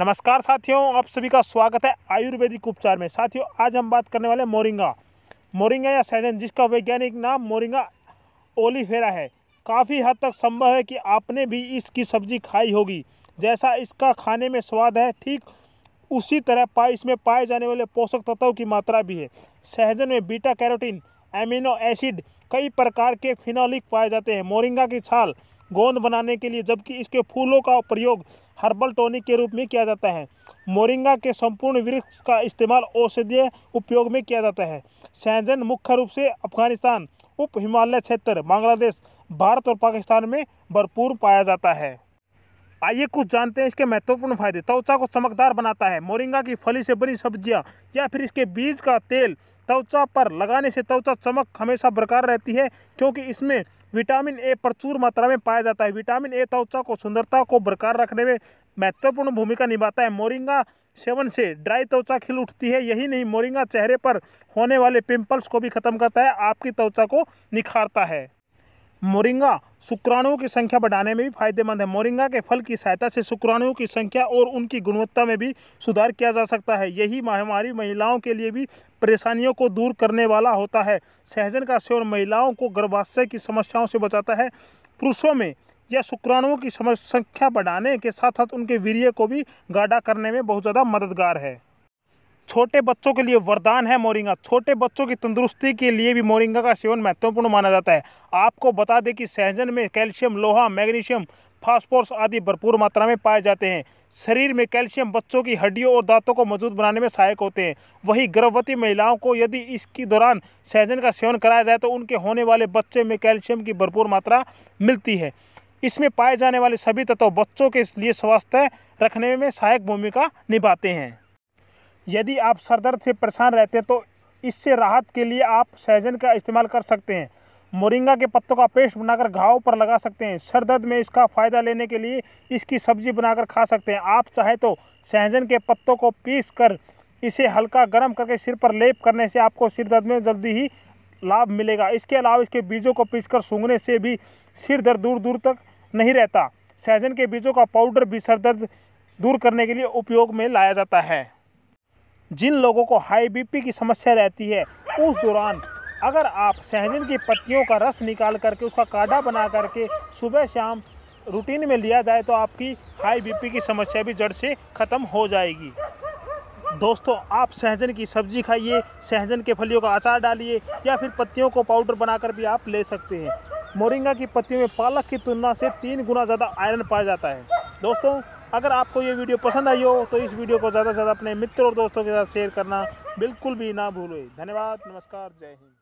नमस्कार साथियों आप सभी का स्वागत है आयुर्वेदिक उपचार में साथियों आज हम बात करने वाले मोरिंगा मोरिंगा या सैजन जिसका वैज्ञानिक नाम मोरिंगा ओलीफेरा है काफ़ी हद तक संभव है कि आपने भी इसकी सब्जी खाई होगी जैसा इसका खाने में स्वाद है ठीक उसी तरह पाए इसमें पाए जाने वाले पोषक तत्वों की मात्रा भी है सहजन में बीटा कैरोटीन एमिनो एसिड कई प्रकार के फिनोलिक पाए जाते हैं मोरिंगा की छाल गोंद बनाने के लिए जबकि इसके फूलों का प्रयोग हर्बल टॉनिक के रूप में किया जाता है मोरिंगा के संपूर्ण वृक्ष का इस्तेमाल औषधीय उपयोग में किया जाता है सैंजन मुख्य रूप से अफगानिस्तान उप हिमालय क्षेत्र बांग्लादेश भारत और पाकिस्तान में भरपूर पाया जाता है आइए कुछ जानते हैं इसके महत्वपूर्ण फायदे त्वचा को चमकदार बनाता है मोरिंगा की फली से बनी सब्जियां या फिर इसके बीज का तेल त्वचा पर लगाने से त्वचा चमक हमेशा बरकरार रहती है क्योंकि इसमें विटामिन ए प्रचुर मात्रा में पाया जाता है विटामिन ए त्वचा को सुंदरता को बरकरार रखने में महत्वपूर्ण भूमिका निभाता है मोरिंगा सेवन से ड्राई त्वचा खिल उठती है यही नहीं मोरिंगा चेहरे पर होने वाले पिंपल्स को भी खत्म करता है आपकी त्वचा को निखारता है मोरिंगा शुक्राणुओं की संख्या बढ़ाने में भी फायदेमंद है मोरिंगा के फल की सहायता से शुक्राणुओं की संख्या और उनकी गुणवत्ता में भी सुधार किया जा सकता है यही महामारी महिलाओं के लिए भी परेशानियों को दूर करने वाला होता है सहजन का सेवन महिलाओं को गर्भाशय की समस्याओं से बचाता है पुरुषों में यह शुक्राणुओं की संख्या बढ़ाने के साथ साथ उनके वीर्य को भी गाढ़ा करने में बहुत ज़्यादा मददगार है छोटे बच्चों के लिए वरदान है मोरिंगा छोटे बच्चों की तंदुरुस्ती के लिए भी मोरिंगा का सेवन महत्वपूर्ण माना जाता है आपको बता दें कि सहजन में कैल्शियम लोहा मैग्नीशियम फास्फोरस आदि भरपूर मात्रा में पाए जाते हैं शरीर में कैल्शियम बच्चों की हड्डियों और दांतों को मजबूत बनाने में सहायक होते हैं वहीं गर्भवती महिलाओं को यदि इसके दौरान सहजन का सेवन कराया जाए तो उनके होने वाले बच्चे में कैल्शियम की भरपूर मात्रा मिलती है इसमें पाए जाने वाले सभी तत्व बच्चों के लिए स्वास्थ्य रखने में सहायक भूमिका निभाते हैं यदि आप सरदर्द से परेशान रहते हैं तो इससे राहत के लिए आप सहजन का इस्तेमाल कर सकते हैं मोरिंगा के पत्तों का पेस्ट बनाकर घाव पर लगा सकते हैं सर दर्द में इसका फ़ायदा लेने के लिए इसकी सब्जी बनाकर खा सकते हैं आप चाहे तो सहजन के पत्तों को पीस कर इसे हल्का गर्म करके सिर पर लेप करने से आपको सिर दर्द में जल्दी ही लाभ मिलेगा इसके अलावा इसके बीजों को पीस कर सूंघने से भी सिर दर्द दूर दूर तक नहीं रहता सहजन के बीजों का पाउडर भी सर दर्द दूर करने के लिए उपयोग में लाया जाता है जिन लोगों को हाई बीपी की समस्या रहती है उस दौरान अगर आप सहजन की पत्तियों का रस निकाल करके उसका काढ़ा बना करके सुबह शाम रूटीन में लिया जाए तो आपकी हाई बीपी की समस्या भी जड़ से ख़त्म हो जाएगी दोस्तों आप सहजन की सब्जी खाइए सहजन के फलियों का अचार डालिए या फिर पत्तियों को पाउडर बनाकर भी आप ले सकते हैं मोरिंगा की पत्तियों में पालक की तुलना से तीन गुना ज़्यादा आयरन पाया जाता है दोस्तों अगर आपको ये वीडियो पसंद आई हो तो इस वीडियो को ज़्यादा से ज़्यादा अपने मित्र और दोस्तों के साथ शेयर करना बिल्कुल भी ना भूलें धन्यवाद नमस्कार जय हिंद